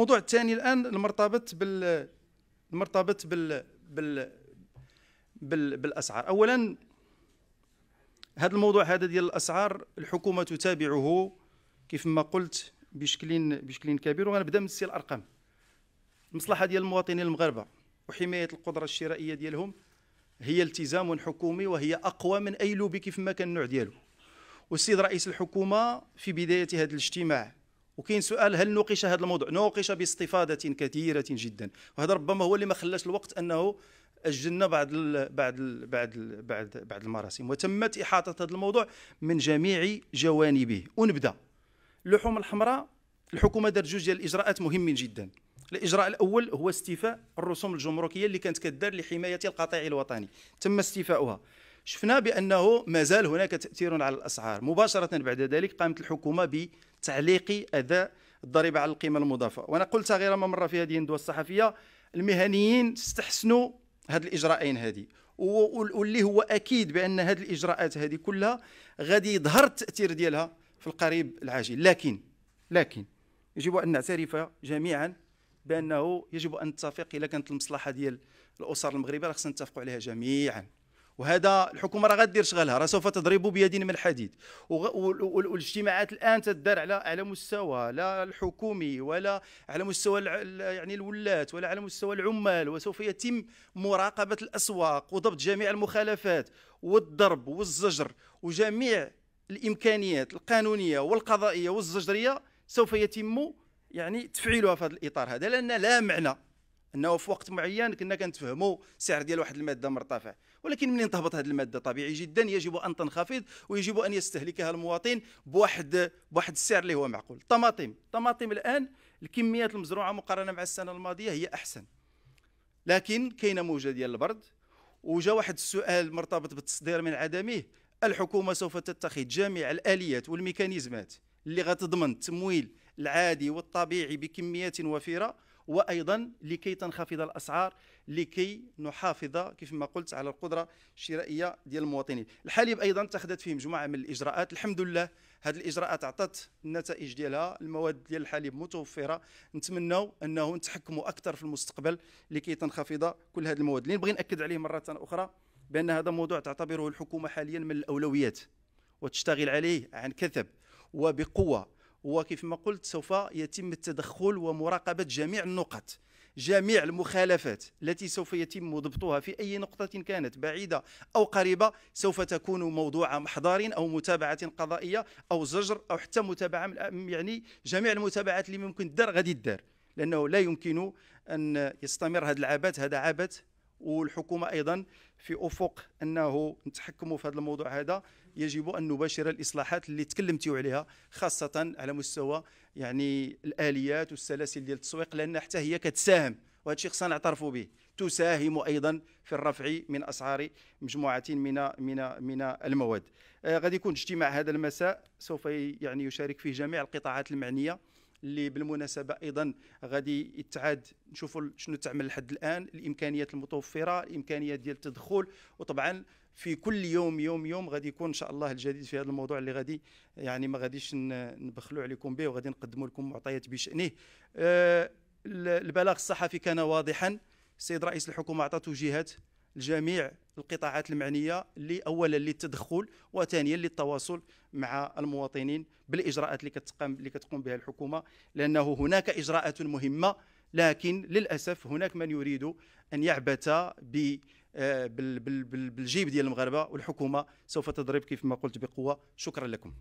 الموضوع الثاني الان المرتبط بال المرتبط بال بال بال بالاسعار اولا هذا الموضوع هذا ديال الاسعار الحكومه تتابعه كيف ما قلت بشكل بشكل كبير وغنبدا من السي الارقام المصلحه ديال المواطنين المغاربه وحمايه القدره الشرائيه ديالهم هي التزام حكومي وهي اقوى من اي لوبي كيف ما كان النوع ديالو والسيد رئيس الحكومه في بدايه هذا الاجتماع وكاين سؤال هل نوقش هذا الموضوع نوقش باستفاضه كثيره جدا وهذا ربما هو اللي ما خلاش الوقت انه اجلنا بعض ال بعض ال بعض ال بعض بعض المراسم وتمت احاطه هذا الموضوع من جميع جوانبه ونبدا اللحوم الحمراء الحكومه دارت جوج ديال الاجراءات مهمين جدا الاجراء الاول هو استيفاء الرسوم الجمركيه اللي كانت كدار لحمايه القطيع الوطني تم استيفاؤها شفنا بانه مازال هناك تاثير على الاسعار مباشره بعد ذلك قامت الحكومه بتعليق اداء الضريبه على القيمه المضافه وانا قلت غير ما مره في هذه الندوه الصحفيه المهنيين استحسنوا هذه الاجراءين هذه واللي هو اكيد بان هذه الاجراءات هذه كلها غادي يظهر التاثير ديالها في القريب العاجل لكن لكن يجب ان نعترف جميعا بانه يجب ان نتفق الا كانت المصلحه ديال الاسر المغربيه خصنا نتفقوا عليها جميعا وهذا الحكومه راه غدير شغلها راه سوف تضرب بيد من الحديد والاجتماعات الان تدار على على مستوى لا الحكومي ولا على مستوى يعني الولات ولا على مستوى العمال وسوف يتم مراقبه الاسواق وضبط جميع المخالفات والضرب والزجر وجميع الامكانيات القانونيه والقضائيه والزجريه سوف يتم يعني تفعيلها في هذا الاطار هذا لان لا معنى انه في وقت معين كنا كنتفهموا السعر ديال واحد الماده مرتفع ولكن منين تهبط هذه الماده طبيعي جدا يجب ان تنخفض ويجب ان يستهلكها المواطن بواحد بواحد السعر اللي هو معقول الطماطم الطماطم الان الكميات المزروعه مقارنه مع السنه الماضيه هي احسن لكن كاينه موجه ديال البرد وجا واحد السؤال مرتبط بالتصدير من عدمه الحكومه سوف تتخذ جميع الاليات والميكانيزمات اللي غتضمن التمويل العادي والطبيعي بكميات وفيره وايضا لكي تنخفض الاسعار لكي نحافظ كيف ما قلت على القدره الشرائيه ديال المواطنين الحليب ايضا اتخذت فيه مجموعه من الاجراءات الحمد لله هذه الاجراءات اعطت النتائج ديالها المواد ديال الحليب متوفره نتمنوا انه نتحكموا اكثر في المستقبل لكي تنخفض كل هذه المواد اللي نبغي ناكد عليه مره اخرى بان هذا موضوع تعتبره الحكومه حاليا من الاولويات وتشتغل عليه عن كثب وبقوه وكيف ما قلت سوف يتم التدخل ومراقبة جميع النقط جميع المخالفات التي سوف يتم ضبطها في أي نقطة كانت بعيدة أو قريبة سوف تكون موضوع محضار أو متابعة قضائية أو زجر أو حتى متابعة يعني جميع المتابعات اللي ممكن تدار غادي تدار لأنه لا يمكن أن يستمر هذا العبث هذا عبث والحكومة أيضا في أفق أنه نتحكموا في هذا الموضوع هذا يجب ان نباشر الاصلاحات اللي تكلمتي عليها خاصه على مستوى يعني الاليات والسلاسل ديال التسويق لان حتى هي كتساهم وهذا الشيء خصنا نعترفوا به تساهم ايضا في الرفع من اسعار مجموعه من من من المواد آه غادي يكون اجتماع هذا المساء سوف يعني يشارك فيه جميع القطاعات المعنيه اللي بالمناسبه ايضا غادي يتعاد نشوفوا شنو تعمل لحد الان الامكانيات المتوفره الامكانيات ديال التدخل وطبعا في كل يوم يوم يوم غادي يكون ان شاء الله الجديد في هذا الموضوع اللي غادي يعني ما غاديش نبخلوا عليكم به وغادي نقدموا لكم معطيات بشانه آه، البلاغ الصحفي كان واضحا السيد رئيس الحكومه اعطى توجيهات لجميع القطاعات المعنيه اللي اولا للتدخل وثانيا للتواصل مع المواطنين بالاجراءات اللي كتقام اللي كتقوم بها الحكومه لانه هناك اجراءات مهمه لكن للاسف هناك من يريد ان يعبث ب آه، بالجيب ديال المغاربه والحكومه سوف تضرب كيف ما قلت بقوه شكرا لكم